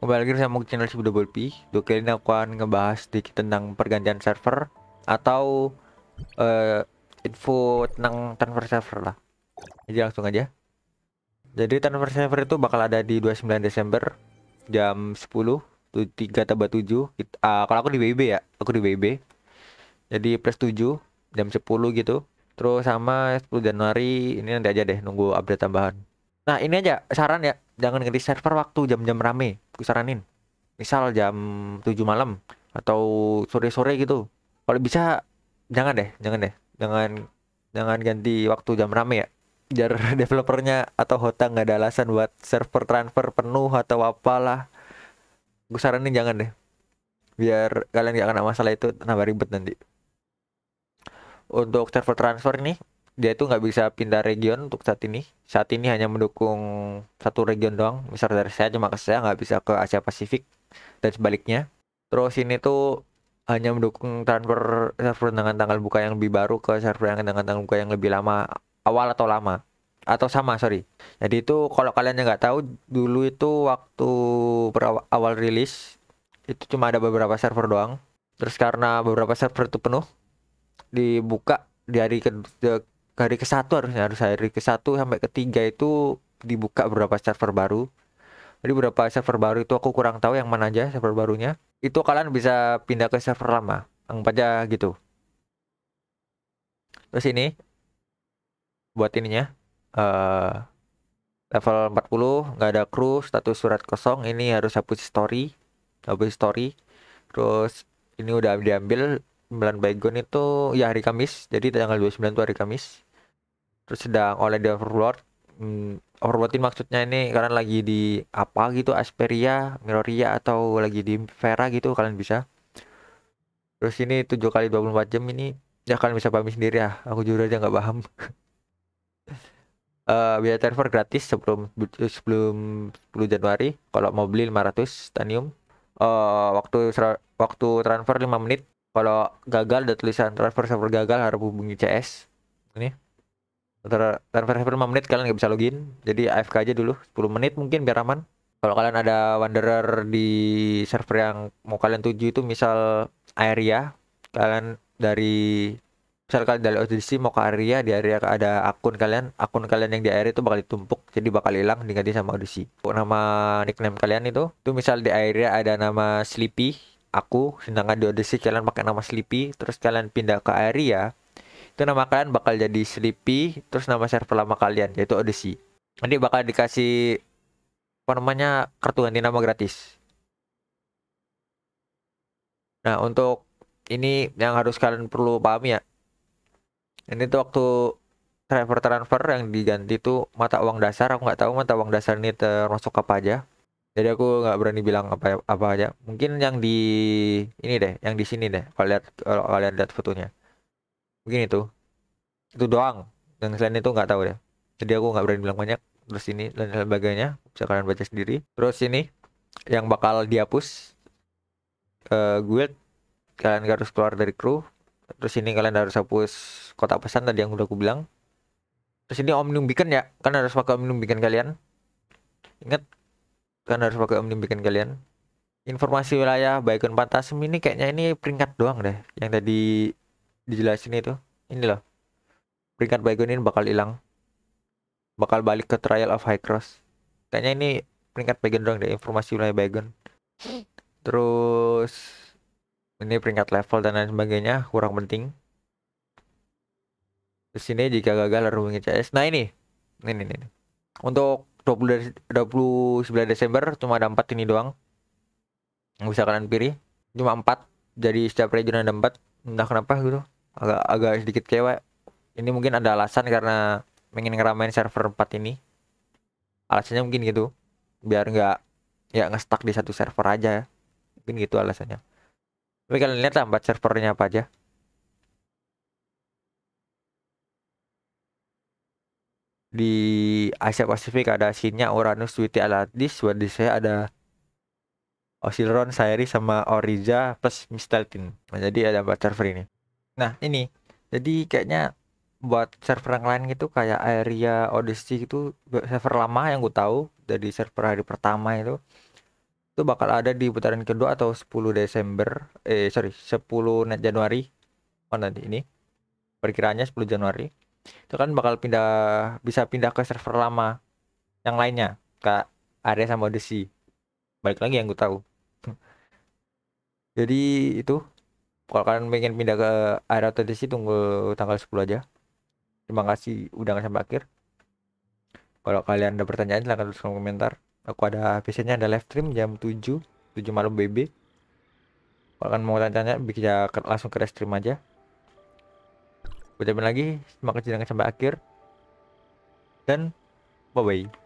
Kembali lagi sama channel Double P. Dua kali ini aku akan ngebahas sedikit tentang pergantian server atau uh, info tentang transfer server lah. Jadi langsung aja. Jadi transfer server itu bakal ada di 29 Desember jam 10 3 tambah 7 Ah uh, kalau aku di BB ya aku di BB jadi plus tujuh jam sepuluh gitu terus sama sepuluh Januari ini nanti aja deh nunggu update tambahan nah ini aja saran ya jangan ngeri server waktu jam-jam rame gue saranin misal jam 7 malam atau sore-sore gitu kalau bisa jangan deh jangan deh jangan jangan ganti waktu jam rame ya biar developernya atau hota nggak ada alasan buat server transfer penuh atau apalah gue saranin jangan deh biar kalian gak kena masalah itu nambah ribet nanti untuk server transfer nih dia itu nggak bisa pindah region untuk saat ini. Saat ini hanya mendukung satu region doang. Misal dari saya cuma ke saya nggak bisa ke Asia Pasifik dan sebaliknya. Terus ini tuh hanya mendukung transfer server dengan tanggal buka yang lebih baru ke server yang dengan tanggal buka yang lebih lama awal atau lama atau sama sorry. Jadi itu kalau kalian yang nggak tahu dulu itu waktu awal rilis itu cuma ada beberapa server doang. Terus karena beberapa server itu penuh dibuka di hari ke hari ke satu harusnya harus hari ke satu sampai ketiga itu dibuka beberapa server baru jadi beberapa server baru itu aku kurang tahu yang mana aja server barunya itu kalian bisa pindah ke server lama yang aja gitu terus ini buat ininya uh, level 40 nggak ada kru status surat kosong ini harus hapus story hapus story terus ini udah diambil 9 background itu ya hari Kamis jadi tanggal 29 itu hari Kamis terus sedang oleh the overlord hmm, overlordin maksudnya ini kalian lagi di apa gitu Asperia Miroria atau lagi di Vera gitu kalian bisa terus ini tujuh kali 24 jam ini ya kalian bisa pahami sendiri ya aku juga aja nggak paham uh, biaya transfer gratis sebelum sebelum 10 Januari kalau mau beli 500 titanium uh, eh, waktu waktu transfer 5 menit kalau gagal ada tulisan transfer server gagal harus hubungi CS ini transfer server 5 menit kalian nggak bisa login jadi AFK aja dulu 10 menit mungkin biar aman kalau kalian ada wanderer di server yang mau kalian tuju itu misal area kalian dari misal kalian dari audisi mau ke area di area ada akun kalian akun kalian yang di area itu bakal ditumpuk jadi bakal hilang diganti sama audisi nama nickname kalian itu itu misal di area ada nama sleepy aku sedangkan di audisi kalian pakai nama sleepy terus kalian pindah ke area itu nama kalian bakal jadi Sleepy terus nama server lama kalian yaitu Odyssey nanti bakal dikasih apa namanya kartu ganti nama gratis nah untuk ini yang harus kalian perlu pahami ya ini tuh waktu driver transfer yang diganti tuh mata uang dasar aku nggak tahu mata uang dasar ini termasuk apa aja jadi aku nggak berani bilang apa apa aja mungkin yang di ini deh yang di sini deh kalau lihat kalau kalian lihat fotonya gini tuh itu doang dan selain itu nggak tahu ya jadi aku nggak berani bilang banyak terus ini dan sebagainya bisa kalian baca sendiri terus ini yang bakal dihapus uh, eh, guild kalian harus keluar dari kru terus ini kalian harus hapus kotak pesan tadi yang udah aku bilang terus ini omnium beacon ya kan harus pakai omnium beacon kalian ingat kan harus pakai omnium beacon kalian informasi wilayah baikun pantasem ini kayaknya ini peringkat doang deh yang tadi dijelasin itu ini loh peringkat Baygon ini bakal hilang bakal balik ke Trial of High Cross kayaknya ini peringkat Baygon dong deh informasi mulai Baygon terus ini peringkat level dan lain sebagainya kurang penting di sini jika gagal harus CS nah ini ini ini, untuk 20 29 Desember cuma ada 4 ini doang yang bisa kalian pilih cuma 4 jadi setiap region ada 4 entah kenapa gitu agak agak sedikit kecewa ini mungkin ada alasan karena ingin ngeramain server 4 ini alasannya mungkin gitu biar nggak ya ngestak di satu server aja ya. mungkin gitu alasannya tapi kalian lihat lah empat servernya apa aja di Asia Pasifik ada Sinya, Uranus, Witi, Aladis, buat di saya ada Osiron, Sairi, sama Oriza, plus Mistelkin. Nah, jadi ada empat server ini. Nah, ini. Jadi kayaknya buat server yang lain gitu kayak Area, Odyssey itu server lama yang gue tahu dari server hari pertama itu itu bakal ada di putaran kedua atau 10 Desember eh sorry 10 Januari oh nanti ini perkiranya 10 Januari itu kan bakal pindah bisa pindah ke server lama yang lainnya ke Area sama Odyssey balik lagi yang gue tahu jadi itu kalau kalian pengen pindah ke area otodesi tunggu tanggal 10 aja terima kasih udah sampai akhir kalau kalian ada pertanyaan silahkan tuliskan komentar aku ada biasanya ada live stream jam 7 7 malam BB kalau kalian mau tanya-tanya bisa langsung ke live stream aja ucapin lagi terima kasih sampai akhir dan bye bye